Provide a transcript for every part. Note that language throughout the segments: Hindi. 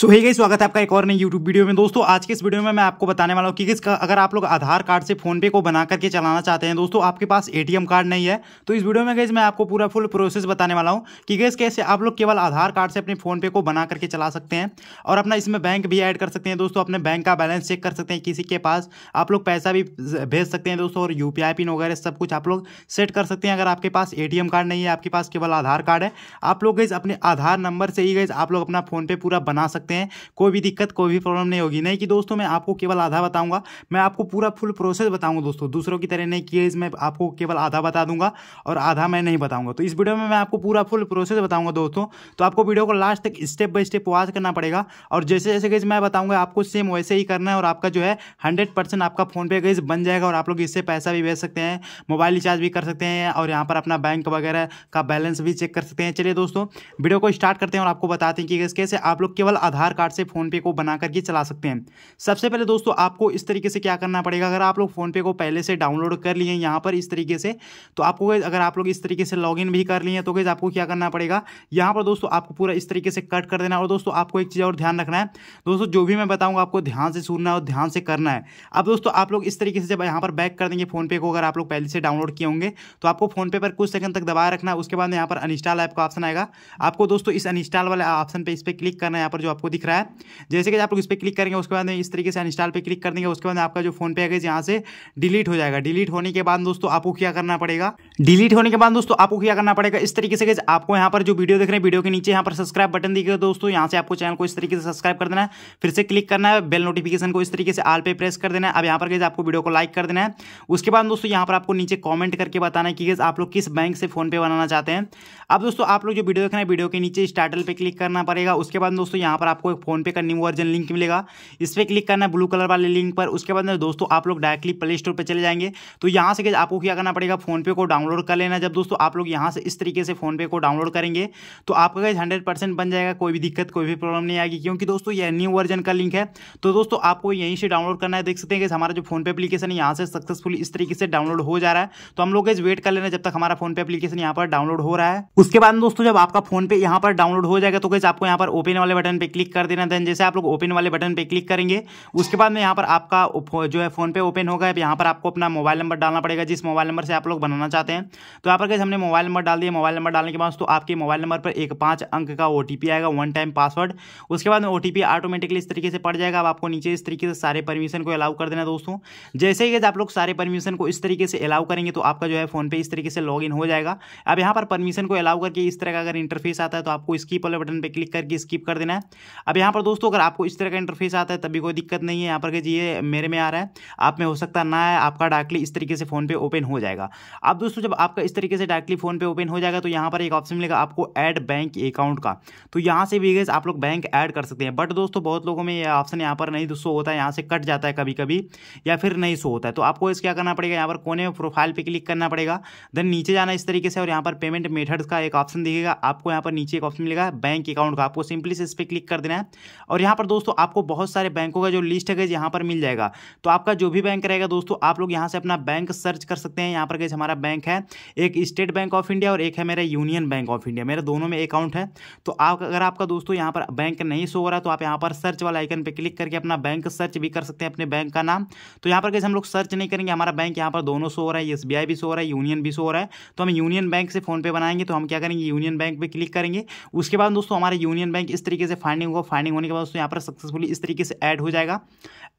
सो ही गई स्वागत है आपका एक और नई यूट्यूब वीडियो में दोस्तों आज के इस वीडियो में मैं आपको बताने वाला हूँ कि किस अगर आप लोग आधार कार्ड से फोन पे को बना करके चलाना चाहते हैं दोस्तों आपके पास एटीएम कार्ड नहीं है तो इस वीडियो में गई मैं आपको पूरा फुल प्रोसेस बताने वाला हूँ कि गैस कैसे आप लोग केवल आधार कार्ड से अपने फोन पे को बना करके चला सकते हैं और अपना इसमें बैंक भी ऐड कर सकते हैं दोस्तों अपने बैंक का बैलेंस चेक कर सकते हैं किसी के पास आप लोग पैसा भी भेज सकते हैं दोस्तों और यू पिन वगैरह सब कुछ आप लोग सेट कर सकते हैं अगर आपके पास ए कार्ड नहीं है आपके पास केवल आधार कार्ड है आप लोग गई अपने आधार नंबर से ही गई आप लोग अपना फोनपे पूरा बना सकते सकते हैं कोई भी दिक्कत कोई भी प्रॉब्लम नहीं होगी नहीं कि दोस्तों मैं आपको केवल आधा बताऊंगा मैं आपको पूरा फुल प्रोसेस बताऊंगा दोस्तों दूसरों की तरह नहीं कि मैं आपको केवल आधा बता दूंगा और आधा मैं नहीं बताऊंगा तो इस वीडियो में मैं आपको पूरा फुल प्रोसेस बताऊंगा दोस्तों तो आपको वीडियो को लास्ट तक स्टेप बाय स्टेप वॉच करना पड़ेगा और जैसे जैसे गैस मैं बताऊंगा आपको सेम वैसे ही करना है और आपका जो है हंड्रेड परसेंट आपका पे गैस बन जाएगा और आप लोग इससे पैसा भी भेज सकते हैं मोबाइल रिचार्ज भी कर सकते हैं और यहाँ पर अपना बैंक वगैरह का बैलेंस भी चेक कर सकते हैं चलिए दोस्तों वीडियो को स्टार्ट करते हैं और आपको बताते हैं कि कैसे आप लोग केवल आधा आधार कार्ड से फ़ोनपे को बना करके चला सकते हैं सबसे पहले दोस्तों आपको इस तरीके से क्या करना पड़ेगा अगर आप लोग फ़ोनपे को पहले से डाउनलोड कर लिए हैं यहाँ पर इस तरीके से तो आपको अगर आप लोग इस तरीके से लॉगिन भी कर लिए तो कैसे आपको क्या करना पड़ेगा यहाँ पर दोस्तों आपको पूरा इस तरीके से कट कर देना है और दोस्तों आपको एक चीज़ और ध्यान रखना है दोस्तों जो भी मैं बताऊँगा आपको ध्यान से सुनना है और ध्यान से करना है अब दोस्तों आप लोग इस तरीके से जब यहाँ पर बैक कर देंगे फ़ोनपे को अगर आप लोग पहले से डाउनलोड किए होंगे तो आपको फ़ोनपे पर कुछ सेकंड तक दबाए रखना है उसके बाद यहाँ पर अनस्टॉल ऐप का ऑप्शन आएगा आपको दोस्तों इस अनस्टॉल वाले ऑप्शन पर इस पर क्लिक करना है यहाँ पर जो आपको आपको दिख रहा है जैसे कि आप लोग इस पर क्लिक करेंगे उसके बाद इस तरीके से अनस्टॉल पर क्लिक कर देंगे उसके बाद आपका जो फोन पे है यहाँ से डिलीट हो जाएगा डिलीट होने के बाद दोस्तों आपको क्या करना पड़ेगा डिलीट होने के बाद दोस्तों आपको क्या करना पड़ेगा इस तरीके से आपको यहाँ पर जो वीडियो देख रहे हैं वीडियो के नीचे यहाँ पर सब्सक्राइब बटन दिखेगा दोस्तों यहाँ से आपको चैनल को इस तरीके से सब्सक्राइब कर देना है फिर से क्लिक करना है बेल नोटिफिकेशन को इस तरीके से आल पे प्रेस कर देना है अब यहाँ पर गए आपको वीडियो को लाइक कर देना है उसके बाद दोस्तों यहाँ पर आपको नीचे कॉमेंट करके बताना है कि आप लोग किस बैंक से फोन पे बनाना चाहते हैं अब दोस्तों आप लोग जो वीडियो देख रहे हैं वीडियो के नीचे स्टार्टल पर क्लिक करना पड़ेगा उसके बाद दोस्तों यहाँ पर आपको एक फोनपे का न्यू वर्जन लिंक मिलेगा इस पर क्लिक करना है ब्लू कलर वाले लिंक पर उसके बाद दोस्तों आप लोग डायरेक्टली प्ले स्टोर पर चले जाएंगे तो यहाँ से आपको क्या करना पड़ेगा फोनपे को डाउनलोड कर लेना जब दोस्तों आप लोग यहाँ से इस तरीके से फोनपे को डाउनलोड करेंगे तो आपका गैस हंड्रेड बन जाएगा कोई भी दिक्कत कोई भी प्रॉब्लम नहीं आएगी क्योंकि दोस्तों यह न्यू वर्जन का लिंक है तो दोस्तों आपको यहीं से डाउनलोड करना है देख सकते हैं कि हमारा जो फोनपे अपलीकेशन है यहाँ से सक्सेसफुल इस तरीके से डाउनलोड हो जा रहा है तो हम लोग गैस वेट कर लेना जब तक हमारा फोनपे एप्लीकेशन यहाँ पर डाउनलोड हो रहा है उसके बाद दोस्तों जब आपका फोनपे यहाँ पर डाउनलोड हो जाएगा तो गैस आपको यहाँ पर ओपन वाले बटन पर क्लिक क्लिक कर देना देन जैसे आप लोग ओपन वाले बटन पर क्लिक करेंगे उसके बाद में यहाँ पर आपका जो है फ़ोनपे ओपन होगा यहाँ पर आपको अपना मोबाइल नंबर डालना पड़ेगा जिस मोबाइल नंबर से आप लोग बनाना चाहते हैं तो यहाँ पर कैसे हमने मोबाइल नंबर डाल दिया मोबाइल नंबर डालने के बाद तो आपके मोबाइल नंबर पर एक पाँच अंक का ओ आएगा वन टाइम पासवर्ड उसके बाद में ओ ऑटोमेटिकली इस तरीके से पड़ जाएगा अब आपको नीचे इस तरीके से सारे परमिशन को अलाउ कर देना दोस्तों जैसे ही आप लोग सारे परमिशन को इस तरीके से अलाउ करेंगे तो आपका जो है फोन पे इस तरीके से लॉग हो जाएगा अब यहाँ पर परमिशन को अलाउ करके इस तरह का अगर इंटरफेस आता है तो आपको स्कीप वाले बटन पर क्लिक करके स्कीप कर देना है अब यहाँ पर दोस्तों अगर आपको इस तरह का इंटरफेस आता है तभी कोई दिक्कत नहीं है यहाँ पर ये मेरे में आ रहा है आप में हो सकता ना है आपका डायरेक्टली इस तरीके से फोन पे ओपन हो जाएगा अब दोस्तों जब आपका इस तरीके से डायरेक्टली फोन पे ओपन हो जाएगा तो यहाँ पर एक ऑप्शन मिलेगा आपको एड बैंक अकाउंट का तो यहाँ से भी गए आप लोग बैंक ऐड कर सकते हैं बट दोस्तों बहुत लोगों में यह ऑप्शन यहाँ पर नहीं दोस्तों होता है यहाँ से कट जाता है कभी कभी या फिर नहीं शो होता है तो आपको इस क्या करना पड़ेगा यहाँ पर कोने में प्रोफाइल पे क्लिक करना पड़ेगा देन नीचे जाना इस तरीके से और यहाँ पर पेमेंट मेथड्स का एक ऑप्शन दिखेगा आपको यहाँ पर नीचे एक ऑप्शन मिलेगा बैंक अकाउंट का आपको सिंपली से इस पर क्लिक कर कर देना है और यहाँ पर दोस्तों आपको बहुत सारे बैंकों का जो लिस्ट है गई यहाँ पर मिल जाएगा तो आपका जो भी बैंक रहेगा दोस्तों आप लोग यहाँ से अपना बैंक सर्च कर सकते हैं यहाँ पर गई हमारा बैंक है एक स्टेट बैंक ऑफ इंडिया और एक है मेरा यूनियन बैंक ऑफ इंडिया मेरे दोनों में अकाउंट है तो आप अगर आपका दोस्तों यहाँ पर बैंक नहीं शो हो रहा तो आप यहाँ पर सर्च वाला आइकन पर क्लिक करके अपना बैंक सर्च भी कर सकते हैं अपने बैंक का नाम तो यहाँ पर गए हम लोग सर्च नहीं करेंगे हमारा बैंक यहाँ पर दोनों शो हो रहा है एस भी शो हो रहा है यूनियन भी शो हो रहा है तो हम यूनियन बैंक से फोन पे बनाएंगे तो हम क्या करेंगे यूनियन बैंक पे क्लिक करेंगे उसके बाद दोस्तों हमारे यूनियन बैंक इस तरीके से फाइंडिंग फाइंडिंग होगा फाइंडिंग होने के बाद दोस्तों यहाँ पर सक्सेसफुली इस तरीके से ऐड हो जाएगा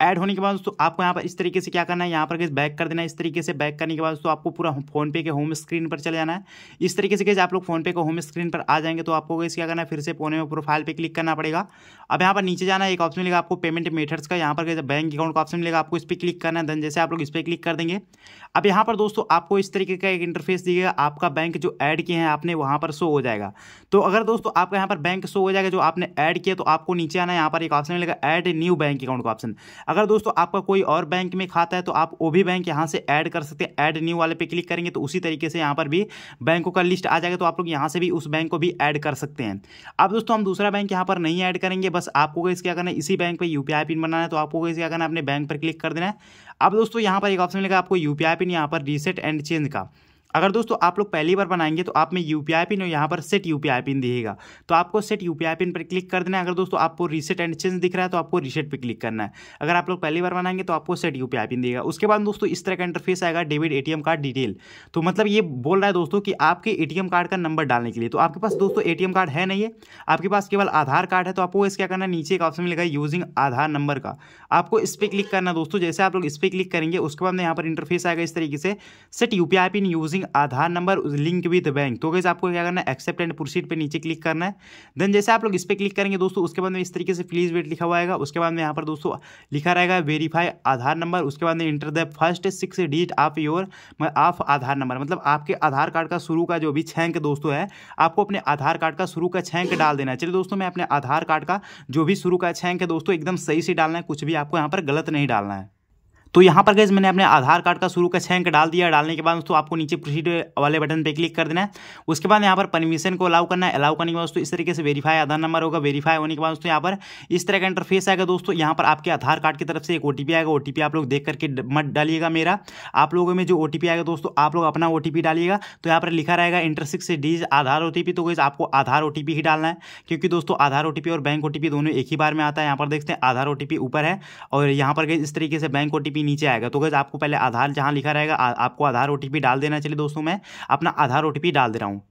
ऐड होने के बाद दोस्तों आपको यहाँ पर इस तरीके से क्या करना है यहाँ पर कैसे बैक कर देना है इस तरीके से बैक करने के बाद दोस्तों आपको पूरा फोन पे के होम स्क्रीन पर चले जाना है इस तरीके से कैसे आप लोग फोन पे के होम स्क्रीन पर आ जाएंगे तो आपको कैसे क्या करना है फिर से फोन में प्रोफाइल पर क्लिक करना पड़ेगा अब यहाँ पर नीचे जाना है एक ऑप्शन मिलेगा आपको पेमेंट मेथड्स का यहाँ पर कैसे बैंक अकाउंट का ऑप्शन मिलेगा आपको इस पर क्लिक करना है देन जैसे आप लोग इस पर क्लिक कर देंगे अब यहाँ पर दोस्तों आपको इस तरीके का एक इंटरफेस दिएगा आपका बैंक जो ऐड किए हैं आपने वहाँ पर शो हो जाएगा तो अगर दोस्तों आपका यहाँ पर बैंक शो हो जाएगा जो आपने ऐड किया तो आपको नीचे आना यहाँ पर एक ऑप्शन मिलेगा ऐड न्यू बैंक अकाउंट का ऑप्शन अगर दोस्तों आपका कोई और बैंक में खाता है तो आप वो भी बैंक यहाँ से ऐड कर सकते हैं ऐड न्यू वाले पे क्लिक करेंगे तो उसी तरीके से यहाँ पर भी बैंकों का लिस्ट आ जाएगा तो आप लोग यहाँ से भी उस बैंक को भी ऐड कर सकते हैं अब दोस्तों हम दूसरा बैंक यहाँ पर नहीं ऐड करेंगे बस आपको कैसे क्या करना है इसी बैंक पर यू पिन बनाना है तो आपको कैसे क्या करना है अपने बैंक पर क्लिक कर देना है अब दोस्तों यहाँ पर एक ऑप्शन मिलेगा आपको यू पिन यहाँ पर रीसेट एंड चेंज का अगर दोस्तों आप लोग पहली बार बनाएंगे तो आप में यू पी आई पिन और यहाँ पर set U P I pin दिएगा तो आपको set U P I pin पर क्लिक कर देना है अगर दोस्तों आपको रीसेट एंड चेंज दिख रहा है तो आपको रीसेट पर क्लिक करना है अगर आप लोग पहली बार बनाएंगे तो आपको set U P I pin देगा उसके बाद दोस्तों इस तरह का इंटरफेस आएगा debit A T M card detail तो मतलब ये बोल रहा है दोस्तों कि आपके ए टी एम कार्ड का नंबर डालने के लिए तो आपके पास दोस्तों ए टी एम कार्ड है नहीं है आपके पास केवल आधार कार्ड है तो आपको इस क्या करना है नीचे एक ऑप्शन मिलेगा यूजिंग आधार नंबर का आपको इस पर क्लिक करना दोस्तों जैसे आप लोग इस पर क्लिक करेंगे उसके बाद यहाँ पर इंटरफेस आएगा इस तरीके से set U P I pin using using Aadhaar number link with bank तो कैसे आपको क्या करना है एक्सेप्ट एंड प्रोसीड पे नीचे क्लिक करना है देन जैसे आप लोग इस पर क्लिक करेंगे दोस्तों उसके बाद में इस तरीके से प्लीज वेट लिखा हुआ आएगा उसके बाद में यहाँ पर दोस्तों लिखा रहेगा वेरीफाई आधार नंबर उसके बाद में enter the first six digit of your of Aadhaar number मतलब आपके आधार कार्ड का शुरू का जो भी छैंक दोस्तों है आपको अपने आधार कार्ड का शुरू का छैंक डाल देना है चलिए दोस्तों मैं अपने आधार कार्ड का जो भी शुरू का छैंक है दोस्तों एकदम सही से डालना है कुछ भी आपको यहाँ पर गलत नहीं डालना है तो यहाँ पर गैस मैंने अपने आधार कार्ड का शुरू का छः अंक डाल दिया डालने के बाद दोस्तों आपको नीचे प्रोसीड वाले बटन पर क्लिक कर देना है उसके बाद यहाँ पर परमिशन को अलाउ करना है अलाउ करने के बाद दोस्तों इस तरीके से वेरीफाई आधार नंबर होगा वेरीफाई होने के बाद दोस्तों यहाँ पर इस तरह का इंटरफेस आएगा दोस्तों यहाँ पर आपके आधार कार्ड की तरफ से एक ओ आएगा ओ आप लोग देख करके मत डालिएगा मेरा आप लोगों में जो ओ आएगा दोस्तों आप लोग अपना ओ डालिएगा तो यहाँ पर लिखा रहेगा इंटर सिक्स डीज आधार ओ तो गैस आपको आधार ओ ही डालना है क्योंकि दोस्तों आधार ओ और बैंक ओ दोनों एक ही बार में आता है यहाँ पर देखते हैं आधार ओ ऊपर है और यहाँ पर गए इस तरीके से बैंक ओ नीचे आएगा तो गैस आपको पहले आधार जहाँ लिखा रहेगा आपको आधार ओ डाल देना चाहिए दोस्तों मैं अपना आधार ओ डाल दे रहा हूँ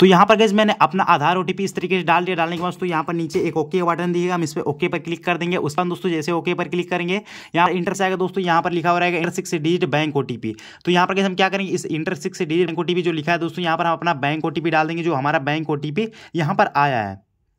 तो यहाँ पर गैस मैंने अपना आधार ओटीपी इस तरीके से डाल दिया डालने के बाद तो यहाँ पर नीचे एक ओके बटन दिएगा हम इस पर ओके पर क्लिक कर देंगे उसके बाद दोस्तों जैसे ओके पर क्लिक करेंगे यहाँ से आएगा दोस्तों यहाँ पर लिखा हुआ रहेगा enter six digit bank OTP तो यहाँ पर गैस हम क्या करेंगे इस enter six digit bank OTP जो लिखा है दोस्तों यहाँ पर हम अपना बैंक ओटीपी डाल देंगे जो हमारा बैंक ओटीपी यहाँ पर आया है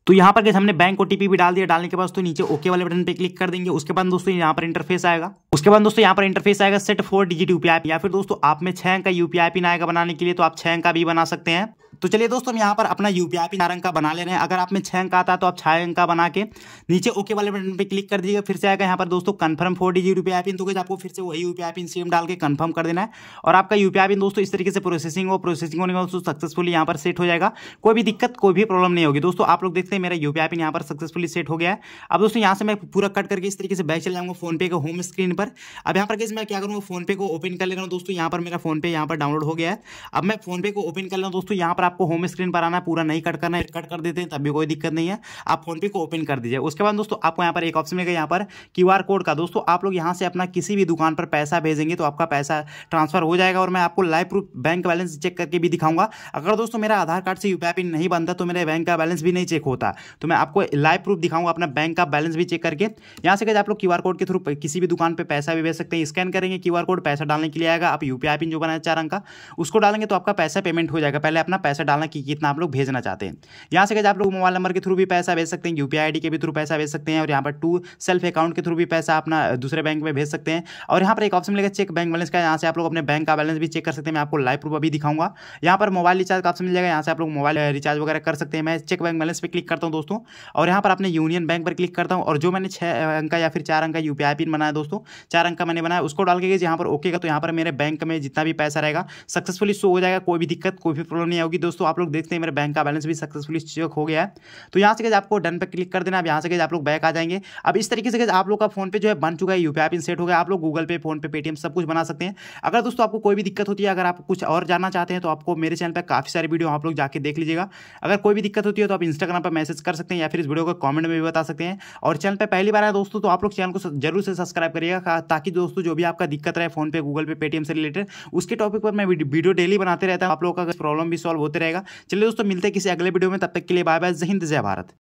तो यहाँ पर हमने बैंक ओटीपी भी डाल दिया डालने के बाद तो नीचे ओके वाले बटन पे क्लिक कर देंगे उसके बाद दोस्तों यहाँ पर इंटरफेस आएगा उसके बाद दोस्तों यहाँ पर इंटरफेस आएगा सेट फोर डिजिट यूपीआई या फिर दोस्तों आप में छह का यूपीआई पिन आएगा बनाने के लिए तो आप छह का भी बना सकते हैं तो चलिए दोस्तों हम यहाँ पर अपना यू पी आई चार का बना ले रहे हैं अगर आप में छः अंक आता है तो आप छः अंक का बना के नीचे ओके वाले बटन पर क्लिक कर दीजिएगा फिर से आएगा यहाँ पर दोस्तों confirm four digit U P I pin तो आपको फिर से वही यू पी आई सेम डाल के कन्फर्म कर देना है और आपका यू पी आई दोस्तों इस तरीके से प्रोसेसिंग हो प्रोसेसिंग होने के सक्सेसफुली यहाँ पर सेट हो जाएगा कोई भी दिक्कत कोई भी प्रॉब्लम नहीं होगी दोस्तों आप लोग देखते हैं मेरा यू पी आई पिन यहाँ पर सक्सेसफुली सेट हो गया है अब दोस्तों यहाँ से मैं पूरा कट करके इस तरीके से बैच चले जाऊँगा फोनपे के होम स्क्रीन पर अब यहाँ पर कैसे मैं क्या करूँगा फोनपे को ओपन कर ले रहा हूँ दोस्तों यहाँ पर मेरा फोनपे यहाँ पर डाउनलोड हो गया है अब मैं फोनपे को ओपन कर रहा दोस्तों यहाँ पर आपको होम स्क्रीन पर आना पूरा नहीं कट करना है कट कर देते हैं तब भी कोई दिक्कत नहीं है आप फोनपे को ओपन कर दीजिए उसके बाद दोस्तों आपको यहाँ पर एक ऑप्शन मिलेगा यहाँ पर क्यू कोड का दोस्तों आप लोग यहाँ से अपना किसी भी दुकान पर पैसा भेजेंगे तो आपका पैसा ट्रांसफर हो जाएगा और मैं आपको live proof bank balance check करके भी दिखाऊंगा अगर दोस्तों मेरा आधार कार्ड से यू पिन नहीं बनता तो मेरे बैंक का बैलेंस भी नहीं चेक होता तो मैं आपको लाइव प्रूफ दिखाऊंगा अपना बैंक का बैलेंस भी चेक करके यहाँ से आप लोग क्यू कोड के थ्रू किसी भी दुकान पर पैसा भी भेज सकते हैं स्कैन करेंगे क्यू कोड पैसा डालने के लिए आएगा आप यू पिन जो बनाया चार अंक का उसको डालेंगे तो आपका पैसा पेमेंट हो जाएगा पहले अपना पैसा पैसा डालना कि कितना आप लोग भेजना चाहते हैं यहाँ से आप लोग मोबाइल नंबर के थ्रू भी पैसा भेज सकते हैं यू पी के भी थ्रू पैसा भेज सकते हैं और यहाँ पर टू सेल्फ अकाउंट के थ्रू भी पैसा अपना दूसरे बैंक में भेज सकते हैं और यहाँ पर एक ऑप्शन मिलेगा चेक बैंक बैलेंस का यहाँ से आप लोग अपने बैंक का बैलेंस भी चेक कर सकते हैं मैं आपको लाइव प्रूफ अभी दिखाऊंगा यहाँ पर मोबाइल रिचार्ज का ऑप्शन मिल जाएगा यहाँ से आप लोग मोबाइल रिचार्ज वगैरह कर सकते हैं मैं चेक बैंक बैलेंस पर क्लिक करता हूँ दोस्तों और यहाँ पर अपने यूनियन बैंक पर क्लिक करता हूँ और जो मैंने छः अंक या फिर चार अंक का यूपीआई पिन बनाया दोस्तों चार अंक का मैंने बनाया उसको डाल के यहाँ पर ओके का तो यहाँ पर मेरे बैंक में जितना भी पैसा रहेगा सक्सेसफुली शो हो जाएगा कोई भी दिक्कत कोई भी प्रॉब्लम नहीं होगी दोस्तों आप लोग देखते हैं मेरे बैंक का बैलेंस भी सक्सेसफुली चेक हो गया है तो यहाँ से आपको डन पर क्लिक कर देना अब यहाँ से आप लोग बैक आ जाएंगे अब इस तरीके से आप लोग का फोन पे जो है बन चुका है यूपीआई पिन सेट हो गया आप लोग गूगल पे फोन पे पेटीएम सब कुछ बना सकते हैं अगर दोस्तों आपको कोई भी दिक्कत होती है अगर आप कुछ और जानना चाहते हैं तो आपको मेरे चैनल पर काफ़ी सारी वीडियो आप लोग जाकर देख लीजिएगा अगर कोई भी दिक्कत होती है तो आप इंस्टाग्राम पर मैसेज कर सकते हैं या फिर इस वीडियो को कॉमेंट में भी बता सकते हैं और चैनल पर पहली बार आए दोस्तों तो आप लोग चैनल को जरूर से सब्सक्राइब करिएगा ताकि दोस्तों जो भी आपका दिक्कत रहे फोन पे गूगल पे पेटीएम से रिलेटेड उसके टॉपिक पर मैं वीडियो डेली बनाते रहता हूँ आप लोग का प्रॉब्लम भी सॉल्व होते रहेगा चलिए दोस्तों मिलते हैं किसी अगले वीडियो में तब तक के लिए बाय बाय जिंद जय भारत